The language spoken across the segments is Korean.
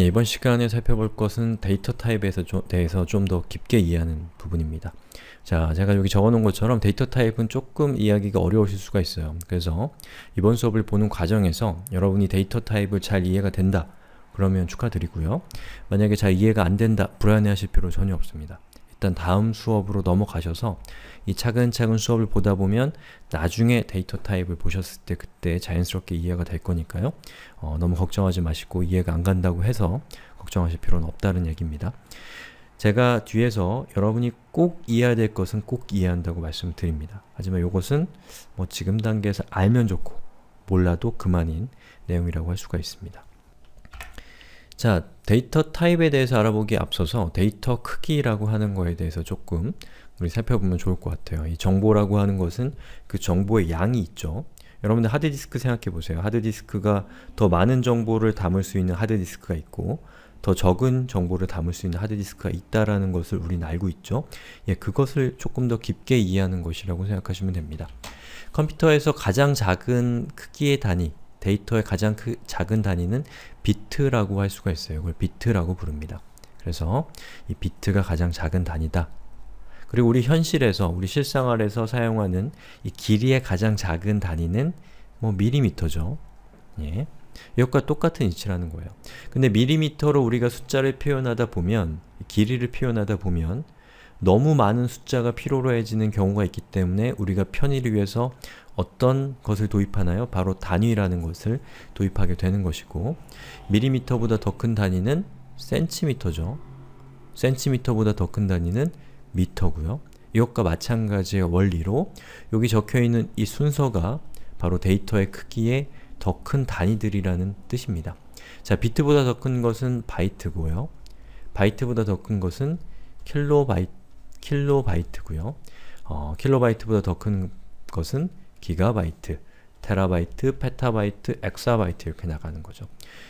예, 이번 시간에 살펴볼 것은 데이터 타입에 대해서 좀 더 깊게 이해하는 부분입니다. 자, 제가 여기 적어놓은 것처럼 데이터 타입은 조금 이해하기가 어려우실 수가 있어요. 그래서 이번 수업을 보는 과정에서 여러분이 데이터 타입을 잘 이해가 된다 그러면 축하드리고요. 만약에 잘 이해가 안 된다 불안해하실 필요 전혀 없습니다. 일단 다음 수업으로 넘어가셔서 이 차근차근 수업을 보다 보면 나중에 데이터 타입을 보셨을 때 그때 자연스럽게 이해가 될 거니까요. 어, 너무 걱정하지 마시고 이해가 안 간다고 해서 걱정하실 필요는 없다는 얘기입니다. 제가 뒤에서 여러분이 꼭 이해해야 될 것은 꼭 이해한다고 말씀드립니다. 하지만 이것은 뭐 지금 단계에서 알면 좋고 몰라도 그만인 내용이라고 할 수가 있습니다. 자, 데이터 타입에 대해서 알아보기 앞서서 데이터 크기라고 하는 거에 대해서 조금 우리 살펴보면 좋을 것 같아요. 이 정보라고 하는 것은 그 정보의 양이 있죠. 여러분들 하드디스크 생각해보세요. 하드디스크가 더 많은 정보를 담을 수 있는 하드디스크가 있고 더 적은 정보를 담을 수 있는 하드디스크가 있다라는 것을 우리는 알고 있죠. 예, 그것을 조금 더 깊게 이해하는 것이라고 생각하시면 됩니다. 컴퓨터에서 가장 작은 크기의 단위, 데이터의 가장 크, 작은 단위는 비트라고 할 수가 있어요. 그걸 비트라고 부릅니다. 그래서 이 비트가 가장 작은 단위다. 그리고 우리 현실에서, 우리 실생활에서 사용하는 이 길이의 가장 작은 단위는 뭐 밀리미터죠. 예. 이것과 똑같은 이치라는 거예요. 근데 밀리미터로 우리가 숫자를 표현하다 보면, 길이를 표현하다 보면 너무 많은 숫자가 필요로 해지는 경우가 있기 때문에 우리가 편의를 위해서 어떤 것을 도입하나요? 바로 단위라는 것을 도입하게 되는 것이고 밀리미터보다 더 큰 단위는 센티미터죠. 센티미터보다 더 큰 단위는 미터고요. 이것과 마찬가지의 원리로 여기 적혀있는 이 순서가 바로 데이터의 크기에 더 큰 단위들이라는 뜻입니다. 자, 비트보다 더 큰 것은 바이트고요. 바이트보다 더 큰 것은 킬로바이, 킬로바이트고요. 어, 킬로바이트보다 더 큰 것은 기가바이트, 테라바이트, 페타바이트, 엑사바이트 이렇게 나가는 거죠.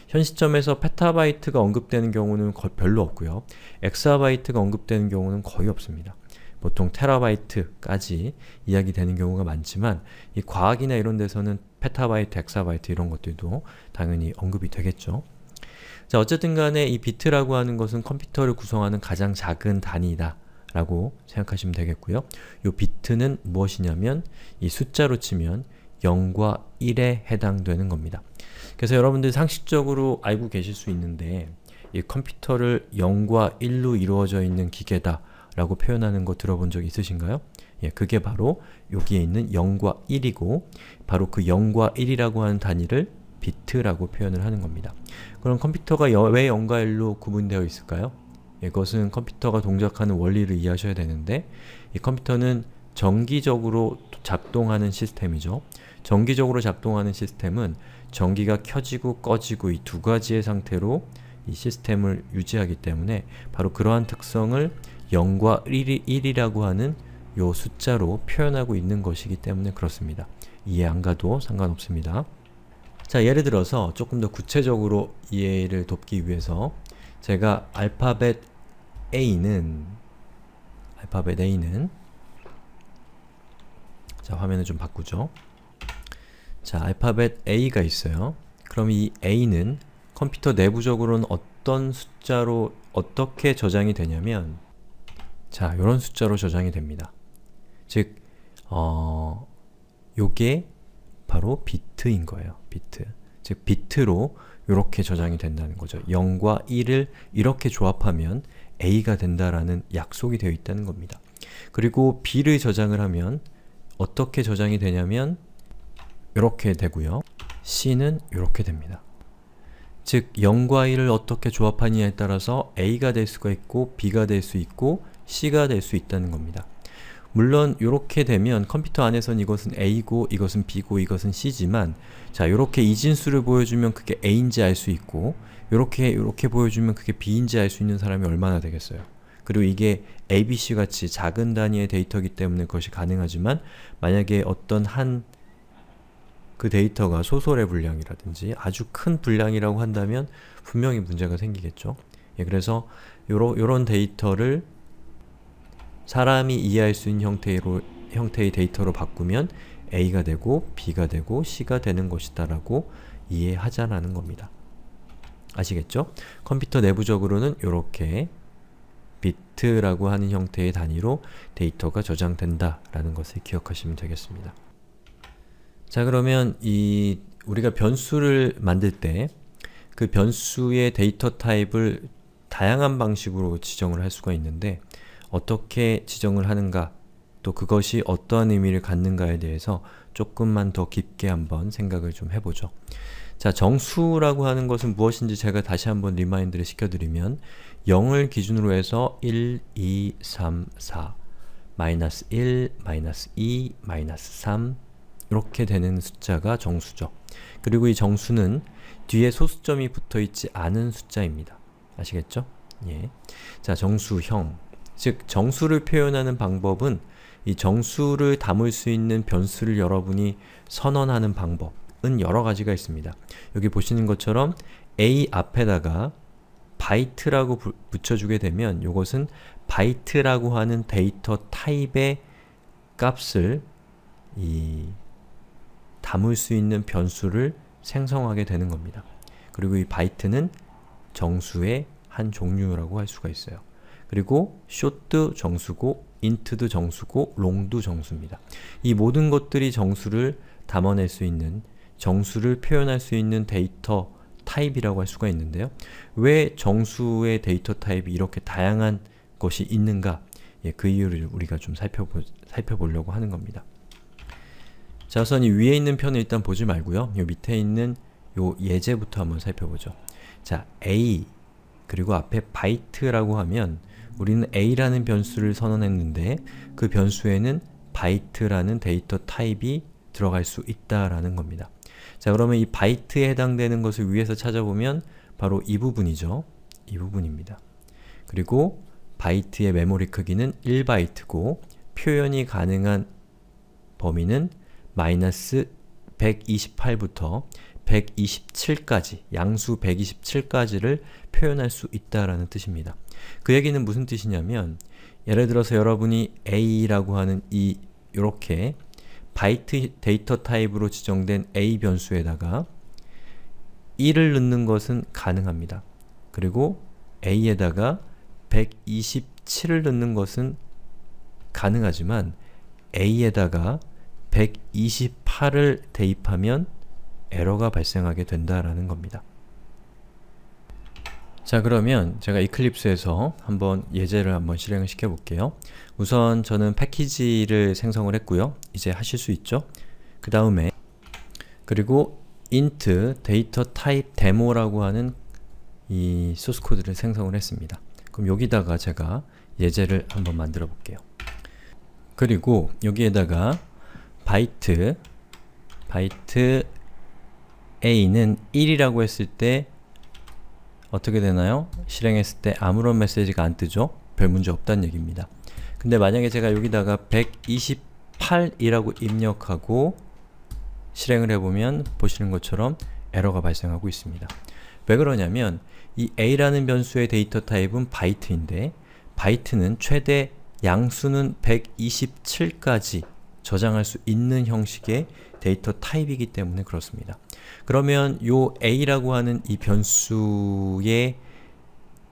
현 시점에서 페타바이트가 언급되는 경우는 별로 없고요. 엑사바이트가 언급되는 경우는 거의 없습니다. 보통 테라바이트까지 이야기되는 경우가 많지만 이 과학이나 이런 데서는 페타바이트, 엑사바이트 이런 것들도 당연히 언급이 되겠죠. 자 어쨌든 간에 이 비트라고 하는 것은 컴퓨터를 구성하는 가장 작은 단위다 라고 생각하시면 되겠고요. 이 비트는 무엇이냐면 이 숫자로 치면 0과 1에 해당되는 겁니다. 그래서 여러분들 상식적으로 알고 계실 수 있는데 이 컴퓨터를 0과 1로 이루어져 있는 기계다 라고 표현하는 거 들어본 적 있으신가요? 예, 그게 바로 여기에 있는 0과 1이고 바로 그 0과 1이라고 하는 단위를 비트라고 표현을 하는 겁니다. 그럼 컴퓨터가 왜 0과 1로 구분되어 있을까요? 이것은 컴퓨터가 동작하는 원리를 이해하셔야 되는데 이 컴퓨터는 정기적으로 작동하는 시스템이죠. 정기적으로 작동하는 시스템은 전기가 켜지고 꺼지고 이 두 가지의 상태로 이 시스템을 유지하기 때문에 바로 그러한 특성을 0과 1이, 라고 하는 요 숫자로 표현하고 있는 것이기 때문에 그렇습니다. 이해 안 가도 상관없습니다. 자, 예를 들어서 조금 더 구체적으로 이해를 돕기 위해서 제가 알파벳 A는 알파벳 A는 자 화면을 좀 바꾸죠. 자 알파벳 A가 있어요. 그럼 이 A는 컴퓨터 내부적으로는 어떤 숫자로 어떻게 저장이 되냐면 자, 이런 숫자로 저장이 됩니다. 즉, 어... 요게 바로 비트인 거예요. 비트. 즉 비트로 이렇게 저장이 된다는 거죠. 0과 1을 이렇게 조합하면 a가 된다라는 약속이 되어 있다는 겁니다. 그리고 b를 저장을 하면 어떻게 저장이 되냐면 이렇게 되고요. c는 이렇게 됩니다. 즉 0과 1을 어떻게 조합하느냐에 따라서 a가 될 수가 있고 b가 될 수 있고 c가 될 수 있다는 겁니다. 물론 이렇게 되면 컴퓨터 안에서는 이것은 A고 이것은 B고 이것은 C지만 자이렇게 이진수를 보여주면 그게 A인지 알 수 있고 이렇게이렇게 보여주면 그게 B인지 알 수 있는 사람이 얼마나 되겠어요. 그리고 이게 ABC같이 작은 단위의 데이터이기 때문에 그것이 가능하지만 만약에 어떤 한 그 데이터가 소설의 분량이라든지 아주 큰 분량이라고 한다면 분명히 문제가 생기겠죠. 예, 그래서 요러, 요런 데이터를 사람이 이해할 수 있는 형태로, 형태의 데이터로 바꾸면 A가 되고 B가 되고 C가 되는 것이다 라고 이해하자라는 겁니다. 아시겠죠? 컴퓨터 내부적으로는 이렇게 비트라고 하는 형태의 단위로 데이터가 저장된다 라는 것을 기억하시면 되겠습니다. 자 그러면 이 우리가 변수를 만들 때 그 변수의 데이터 타입을 다양한 방식으로 지정을 할 수가 있는데 어떻게 지정을 하는가 또 그것이 어떠한 의미를 갖는가에 대해서 조금만 더 깊게 한번 생각을 좀 해보죠. 자, 정수라고 하는 것은 무엇인지 제가 다시 한번 리마인드를 시켜드리면 0을 기준으로 해서 1, 2, 3, 4 마이너스 1, 마이너스 2, 마이너스 3 이렇게 되는 숫자가 정수죠. 그리고 이 정수는 뒤에 소수점이 붙어있지 않은 숫자입니다. 아시겠죠? 예. 자, 정수형 즉 정수를 표현하는 방법은 이 정수를 담을 수 있는 변수를 여러분이 선언하는 방법은 여러 가지가 있습니다. 여기 보시는 것처럼 a 앞에다가 바이트라고 붙여주게 되면 이것은 바이트라고 하는 데이터 타입의 값을 이 담을 수 있는 변수를 생성하게 되는 겁니다. 그리고 이 바이트는 정수의 한 종류라고 할 수가 있어요. 그리고 쇼트 정수고 인트드 정수고 롱 o 정수입니다. 이 모든 것들이 정수를 담아낼 수 있는 정수를 표현할 수 있는 데이터 타입이라고 할 수가 있는데요. 왜 정수의 데이터 타입이 이렇게 다양한 것이 있는가 예, 그 이유를 우리가 좀 살펴보, 살펴보려고 하는 겁니다. 자 우선 이 위에 있는 편을 일단 보지 말고요. 이 밑에 있는 요 예제부터 한번 살펴보죠. 자, a 그리고 앞에 바이트라고 하면 우리는 a라는 변수를 선언했는데 그 변수에는 b y t e 라는 데이터 타입이 들어갈 수 있다라는 겁니다. 자 그러면 이 b y t e 에 해당되는 것을 위에서 찾아보면 바로 이 부분이죠. 이 부분입니다. 그리고 b y t e 의 메모리 크기는 1 b y t e 고 표현이 가능한 범위는 마이너스 128부터 127까지, 양수 127까지를 표현할 수 있다라는 뜻입니다. 그 얘기는 무슨 뜻이냐면 예를 들어서 여러분이 a라고 하는 이 요렇게 바이트 데이터 타입으로 지정된 a 변수에다가 1을 넣는 것은 가능합니다. 그리고 a에다가 127을 넣는 것은 가능하지만 a에다가 128을 대입하면 에러가 발생하게 된다라는 겁니다. 자 그러면 제가 이클립스에서 한번 예제를 한번 실행을 시켜볼게요. 우선 저는 패키지를 생성을 했고요. 이제 하실 수 있죠? 그 다음에 그리고 int 데이터 타입 데모라고 하는 이 소스 코드를 생성을 했습니다. 그럼 여기다가 제가 예제를 한번 만들어 볼게요. 그리고 여기에다가 바이트 바이트 a는 1이라고 했을 때 어떻게 되나요? 실행했을 때 아무런 메시지가 안 뜨죠? 별 문제 없다는 얘기입니다. 근데 만약에 제가 여기다가 128이라고 입력하고 실행을 해보면 보시는 것처럼 에러가 발생하고 있습니다. 왜 그러냐면 이 a라는 변수의 데이터 타입은 바이트인데 바이트는 최대 양수는 127까지 저장할 수 있는 형식의 데이터 타입이기 때문에 그렇습니다. 그러면 요 a라고 하는 이 변수에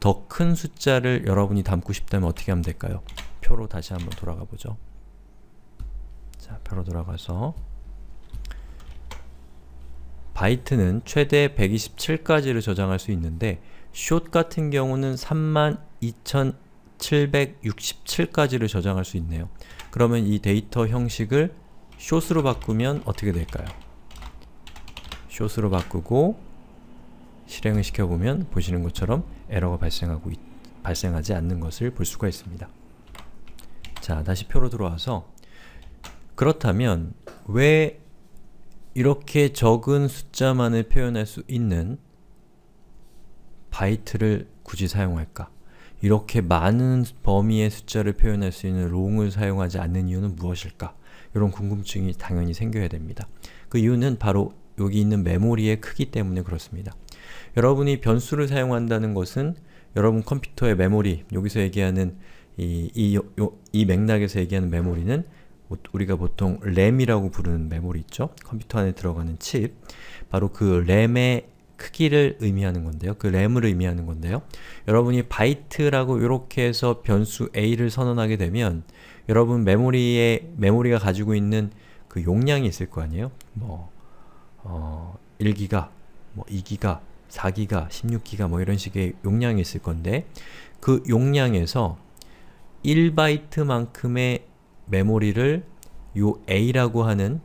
더 큰 숫자를 여러분이 담고 싶다면 어떻게 하면 될까요? 표로 다시 한번 돌아가 보죠. 자, 표로 돌아가서 바이트는 최대 127까지를 저장할 수 있는데 숏 같은 경우는 32,767까지를 저장할 수 있네요. 그러면 이 데이터 형식을 숏으로 바꾸면 어떻게 될까요? 숏으로 바꾸고 실행을 시켜보면 보시는 것처럼 에러가 발생하고 있, 발생하지 않는 것을 볼 수가 있습니다. 자, 다시 표로 들어와서 그렇다면 왜 이렇게 적은 숫자만을 표현할 수 있는 바이트를 굳이 사용할까? 이렇게 많은 범위의 숫자를 표현할 수 있는 롱을 사용하지 않는 이유는 무엇일까? 이런 궁금증이 당연히 생겨야 됩니다. 그 이유는 바로 여기 있는 메모리의 크기 때문에 그렇습니다. 여러분이 변수를 사용한다는 것은 여러분 컴퓨터의 메모리, 여기서 얘기하는 이, 이, 요, 이 맥락에서 얘기하는 메모리는 우리가 보통 램이라고 부르는 메모리 있죠? 컴퓨터 안에 들어가는 칩 바로 그 램의 크기를 의미하는 건데요. 그 램을 의미하는 건데요. 여러분이 바이트라고 이렇게 해서 변수 a를 선언하게 되면 여러분 메모리에 메모리가 가지고 있는 그 용량이 있을 거 아니에요? 뭐 어, 1기가, 뭐 2기가, 4기가, 16기가 뭐 이런 식의 용량이 있을 건데 그 용량에서 1바이트만큼의 메모리를 요 a라고 하는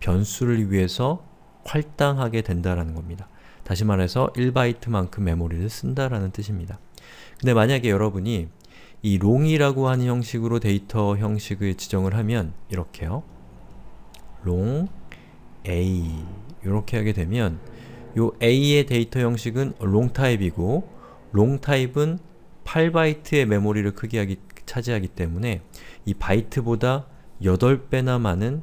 변수를 위해서 할당하게 된다라는 겁니다. 다시 말해서 1바이트만큼 메모리를 쓴다라는 뜻입니다. 근데 만약에 여러분이 이 롱이라고 하는 형식으로 데이터 형식을 지정을 하면 이렇게요. 롱 a 이렇게 하게 되면 요 a의 데이터 형식은 롱 타입이고 롱 타입은 8바이트의 메모리를 크기하기 차지하기 때문에 이 바이트보다 8배나 많은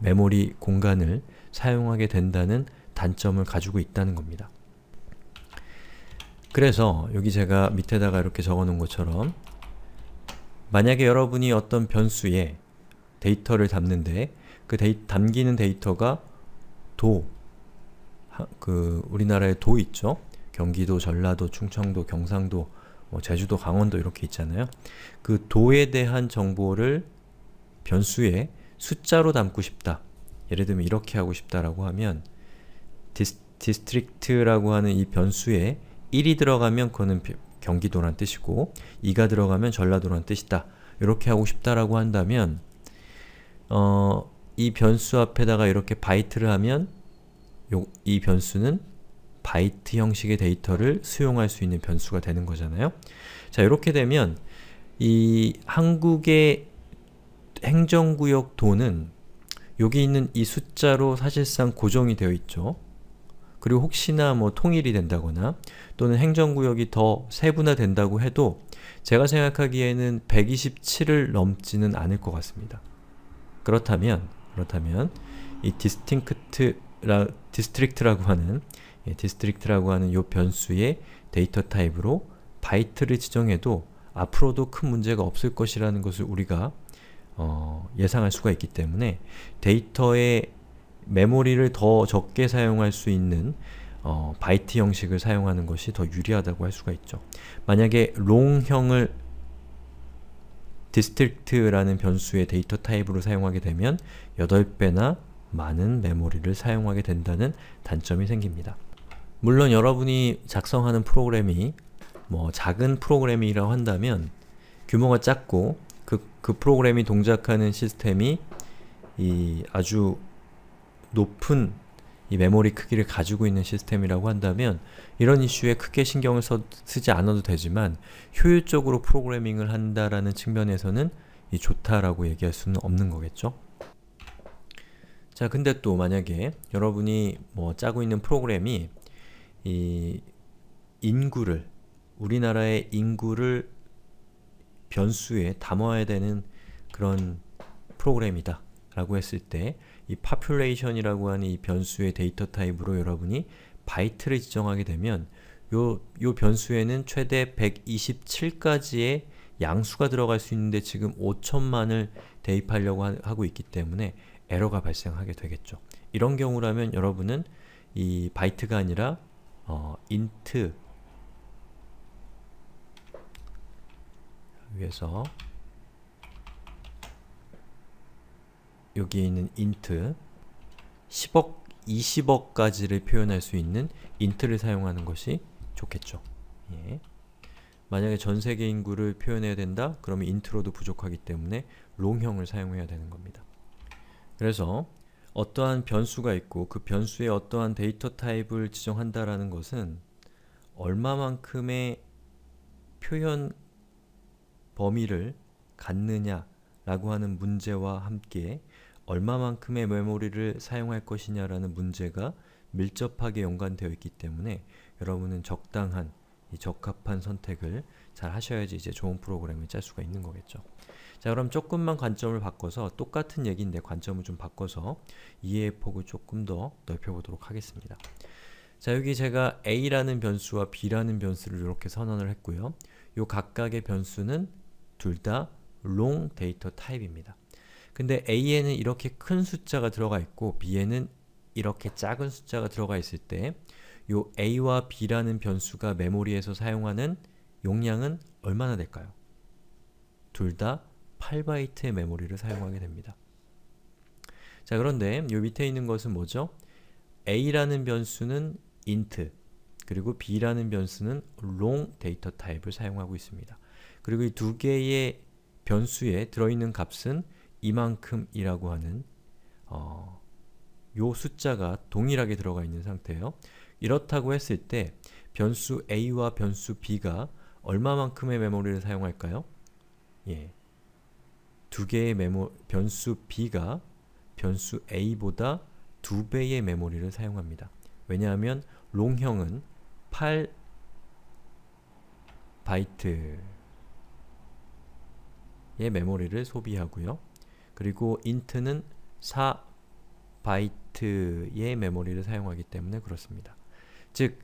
메모리 공간을 사용하게 된다는 단점을 가지고 있다는 겁니다. 그래서 여기 제가 밑에다가 이렇게 적어놓은 것처럼 만약에 여러분이 어떤 변수에 데이터를 담는데 그 데이, 담기는 데이터가 도, 그 우리나라의 도 있죠? 경기도, 전라도, 충청도, 경상도, 뭐 제주도, 강원도 이렇게 있잖아요. 그 도에 대한 정보를 변수에 숫자로 담고 싶다. 예를 들면 이렇게 하고 싶다라고 하면 디스, 트릭트라고 하는 이 변수에 1이 들어가면 그거는 경기도란 뜻이고 2가 들어가면 전라도란 뜻이다. 이렇게 하고 싶다라고 한다면 어, 이 변수 앞에다가 이렇게 바이트를 하면 요, 이 변수는 바이트 형식의 데이터를 수용할 수 있는 변수가 되는 거잖아요. 자, 이렇게 되면 이 한국의 행정구역 도는 여기 있는 이 숫자로 사실상 고정이 되어 있죠. 그리고 혹시나 뭐 통일이 된다거나 또는 행정구역이 더 세분화된다고 해도 제가 생각하기에는 127을 넘지는 않을 것 같습니다. 그렇다면 그렇다면 이 디스팅크트라 디스트릭트라고 하는 예, 디스트릭트라고 하는 요 변수의 데이터 타입으로 바이트를 지정해도 앞으로도 큰 문제가 없을 것이라는 것을 우리가 어, 예상할 수가 있기 때문에 데이터의 메모리를 더 적게 사용할 수 있는 어, 바이트 형식을 사용하는 것이 더 유리하다고 할 수가 있죠. 만약에 롱형을 디스트릭트라는 변수의 데이터 타입으로 사용하게 되면 8배나 많은 메모리를 사용하게 된다는 단점이 생깁니다. 물론 여러분이 작성하는 프로그램이 뭐 작은 프로그램이라고 한다면 규모가 작고 그, 그 프로그램이 동작하는 시스템이 이 아주 높은 이 메모리 크기를 가지고 있는 시스템이라고 한다면 이런 이슈에 크게 신경을 써, 쓰지 않아도 되지만 효율적으로 프로그래밍을 한다라는 측면에서는 이 좋다라고 얘기할 수는 없는 거겠죠? 자 근데 또 만약에 여러분이 뭐 짜고 있는 프로그램이 이 인구를 우리나라의 인구를 변수에 담아야 되는 그런 프로그램이다 라고 했을 때이 population이라고 하는 이 변수의 데이터 타입으로 여러분이 바이트를 지정하게 되면 요, 요 변수에는 최대 127까지의 양수가 들어갈 수 있는데 지금 5천만을 대입하려고 하, 고 있기 때문에 에러가 발생하게 되겠죠. 이런 경우라면 여러분은 이 바이트가 아니라 어, int 위에서 여기에 있는 int 10억, 20억까지를 표현할 수 있는 int를 사용하는 것이 좋겠죠. 예. 만약에 전세계 인구를 표현해야 된다? 그러면 i n 로도 부족하기 때문에 롱형을 사용해야 되는 겁니다. 그래서 어떠한 변수가 있고 그 변수에 어떠한 데이터 타입을 지정한다라는 것은 얼마만큼의 표현 범위를 갖느냐라고 하는 문제와 함께 얼마만큼의 메모리를 사용할 것이냐라는 문제가 밀접하게 연관되어 있기 때문에 여러분은 적당한 적합한 선택을 잘 하셔야지 이제 좋은 프로그램을 짤 수가 있는 거겠죠. 자 그럼 조금만 관점을 바꿔서 똑같은 얘기인데 관점을 좀 바꿔서 이해의 폭을 조금 더 넓혀보도록 하겠습니다. 자 여기 제가 a라는 변수와 b라는 변수를 이렇게 선언을 했고요. 요 각각의 변수는 둘 다 long 데이터 타입입니다. 근데 A에는 이렇게 큰 숫자가 들어가 있고 B에는 이렇게 작은 숫자가 들어가 있을 때 요 A와 B라는 변수가 메모리에서 사용하는 용량은 얼마나 될까요? 둘 다 8바이트의 메모리를 사용하게 됩니다. 자 그런데 요 밑에 있는 것은 뭐죠? A라는 변수는 int 그리고 B라는 변수는 long 데이터 타입을 사용하고 있습니다. 그리고 이 두 개의 변수에 들어있는 값은 이만큼이라고 하는 어, 요 숫자가 동일하게 들어가 있는 상태예요. 이렇다고 했을 때 변수 a와 변수 b가 얼마만큼의 메모리를 사용할까요? 예. 두 개의 메모 변수 b가 변수 a보다 두 배의 메모리를 사용합니다. 왜냐하면 롱형은 8 바이트의 메모리를 소비하고요. 그리고 int는 4바이트의 메모리를 사용하기 때문에 그렇습니다. 즉,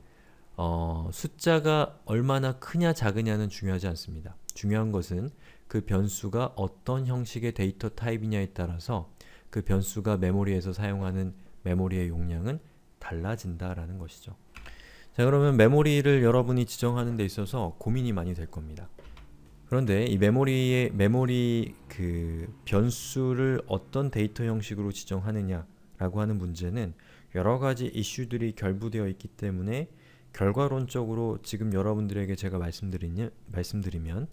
어, 숫자가 얼마나 크냐 작으냐는 중요하지 않습니다. 중요한 것은 그 변수가 어떤 형식의 데이터 타입이냐에 따라서 그 변수가 메모리에서 사용하는 메모리의 용량은 달라진다라는 것이죠. 자 그러면 메모리를 여러분이 지정하는 데 있어서 고민이 많이 될 겁니다. 그런데 이 메모리의 메모리 그 변수를 어떤 데이터 형식으로 지정하느냐라고 하는 문제는 여러 가지 이슈들이 결부되어 있기 때문에 결과론적으로 지금 여러분들에게 제가 말씀드리냐, 말씀드리면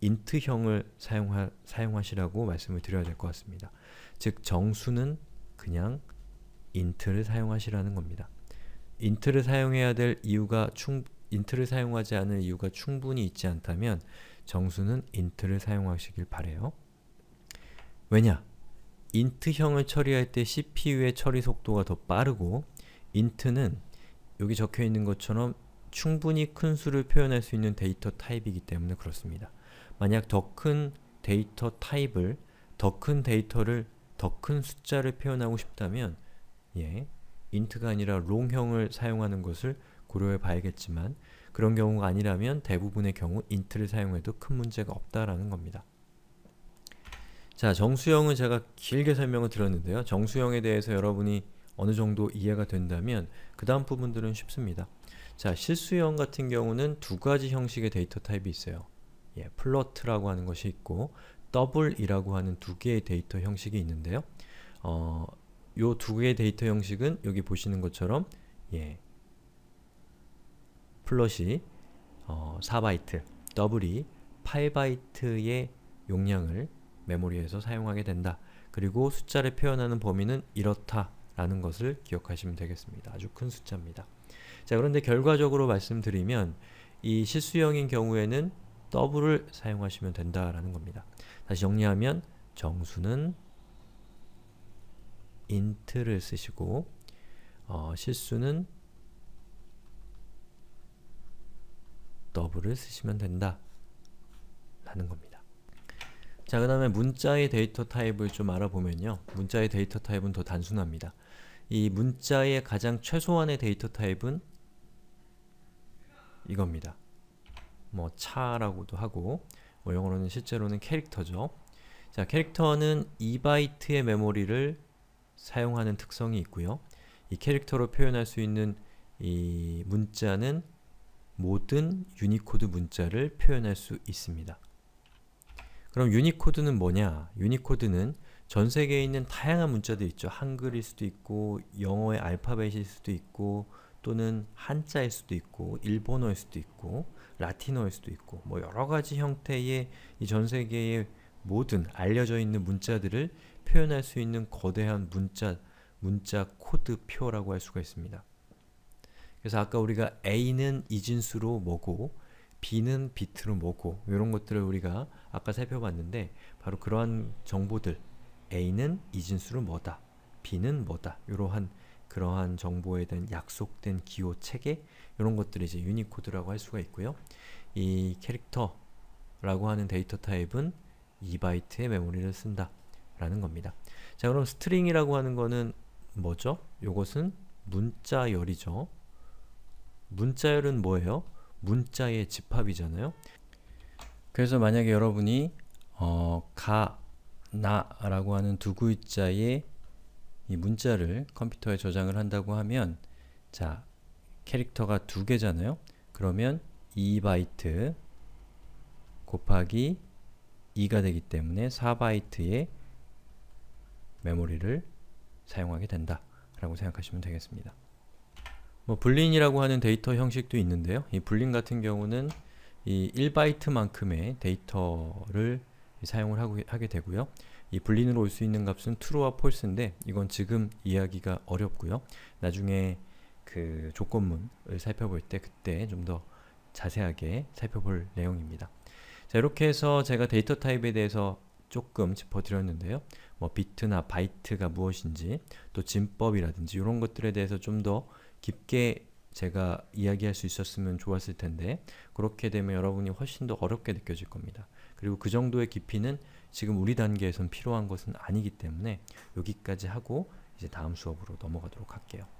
인트형을 사용하, 사용하시라고 말씀을 드려야 될 것 같습니다. 즉 정수는 그냥 인트를 사용하시라는 겁니다. 인트를 사용해야 될 이유가 충 인트를 사용하지 않을 이유가 충분히 있지 않다면 정수는 int를 사용하시길 바래요. 왜냐? int형을 처리할 때 CPU의 처리 속도가 더 빠르고 int는 여기 적혀있는 것처럼 충분히 큰 수를 표현할 수 있는 데이터 타입이기 때문에 그렇습니다. 만약 더 큰 데이터 타입을, 더 큰 데이터를, 더 큰 숫자를 표현하고 싶다면 예, int가 아니라 롱형을 사용하는 것을 고려해 봐야겠지만 그런 경우가 아니라면 대부분의 경우 int를 사용해도 큰 문제가 없다라는 겁니다. 자, 정수형은 제가 길게 설명을 드렸는데요. 정수형에 대해서 여러분이 어느 정도 이해가 된다면 그 다음 부분들은 쉽습니다. 자, 실수형 같은 경우는 두 가지 형식의 데이터 타입이 있어요. 예, 플러트라고 하는 것이 있고 더블이라고 하는 두 개의 데이터 형식이 있는데요. 어, 요 두 개의 데이터 형식은 여기 보시는 것처럼 예, 플롯이 어, 4바이트, 더블이 8바이트의 용량을 메모리에서 사용하게 된다. 그리고 숫자를 표현하는 범위는 이렇다라는 것을 기억하시면 되겠습니다. 아주 큰 숫자입니다. 자 그런데 결과적으로 말씀드리면 이 실수형인 경우에는 더블을 사용하시면 된다라는 겁니다. 다시 정리하면 정수는 int를 쓰시고 어, 실수는 더블을 쓰시면 된다 라는 겁니다. 자그 다음에 문자의 데이터 타입을 좀 알아보면요. 문자의 데이터 타입은 더 단순합니다. 이 문자의 가장 최소한의 데이터 타입은 이겁니다. 뭐 차라고도 하고 뭐 영어로는 실제로는 캐릭터죠. 자 캐릭터는 2바이트의 메모리를 사용하는 특성이 있고요. 이 캐릭터로 표현할 수 있는 이 문자는 모든 유니코드 문자를 표현할 수 있습니다. 그럼 유니코드는 뭐냐? 유니코드는 전 세계에 있는 다양한 문자들 있죠. 한글일 수도 있고, 영어의 알파벳일 수도 있고, 또는 한자일 수도 있고, 일본어일 수도 있고, 라틴어일 수도 있고, 뭐 여러가지 형태의 이 전 세계의 모든 알려져 있는 문자들을 표현할 수 있는 거대한 문자, 문자 코드표라고 할 수가 있습니다. 그래서 아까 우리가 A는 이진수로 뭐고 B는 비트로 뭐고 이런 것들을 우리가 아까 살펴봤는데 바로 그러한 정보들 A는 이진수로 뭐다 B는 뭐다 이러한 그러한 정보에 대한 약속된 기호 체계 이런 것들이 이제 유니코드라고 할 수가 있고요. 이 캐릭터라고 하는 데이터 타입은 2바이트의 메모리를 쓴다 라는 겁니다. 자 그럼 스트링이라고 하는 거는 뭐죠? 요것은 문자열이죠. 문자열은 뭐예요? 문자의 집합이잖아요. 그래서 만약에 여러분이 어, 가, 나라고 하는 두 글자의 이 문자를 컴퓨터에 저장을 한다고 하면 자, 캐릭터가 두 개잖아요. 그러면 2바이트 곱하기 2가 되기 때문에 4바이트의 메모리를 사용하게 된다 라고 생각하시면 되겠습니다. 뭐 불린이라고 하는 데이터 형식도 있는데요. 이 불린 같은 경우는 이 1바이트만큼의 데이터를 사용을 하고, 하게 되고요. 이 불린으로 올 수 있는 값은 true와 false인데 이건 지금 이해하기가 어렵고요. 나중에 그 조건문을 살펴볼 때 그때 좀 더 자세하게 살펴볼 내용입니다. 자 이렇게 해서 제가 데이터 타입에 대해서 조금 짚어드렸는데요. 뭐 비트나 바이트가 무엇인지 또 진법이라든지 이런 것들에 대해서 좀더 깊게 제가 이야기할 수 있었으면 좋았을 텐데 그렇게 되면 여러분이 훨씬 더 어렵게 느껴질 겁니다. 그리고 그 정도의 깊이는 지금 우리 단계에선 필요한 것은 아니기 때문에 여기까지 하고 이제 다음 수업으로 넘어가도록 할게요.